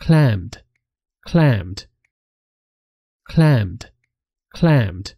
clammed, clammed, clammed, clammed.